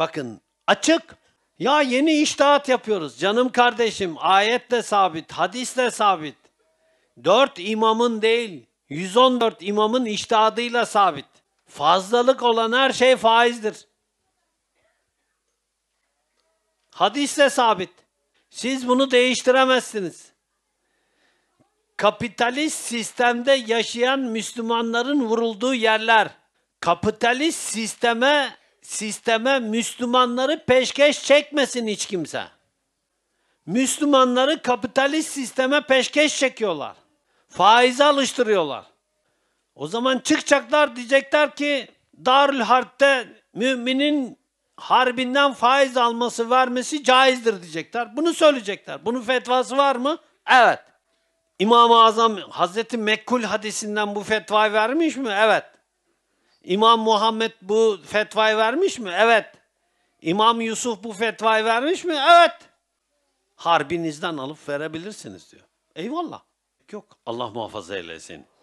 Bakın açık. Ya yeni iştahat yapıyoruz. Canım kardeşim ayetle sabit, hadisle sabit. Dört imamın değil, 114 imamın iştihadıyla sabit. Fazlalık olan her şey faizdir. Hadisle sabit. Siz bunu değiştiremezsiniz. Kapitalist sistemde yaşayan Müslümanların vurulduğu yerler, kapitalist sisteme sisteme Müslümanları peşkeş çekmesin hiç kimse. Müslümanları kapitalist sisteme peşkeş çekiyorlar. Faize alıştırıyorlar. O zaman çıkacaklar diyecekler ki Darül Harp'te müminin harbinden faiz alması vermesi caizdir diyecekler. Bunu söyleyecekler. Bunun fetvası var mı? Evet. İmam-ı Azam Hazreti Mekkul hadisinden bu fetvayı vermiş mi? Evet. İmam Muhammed bu fetvayı vermiş mi? Evet. İmam Yusuf bu fetvayı vermiş mi? Evet. Harbinizden alıp verebilirsiniz diyor. Eyvallah. Yok Allah muhafaza eylesin.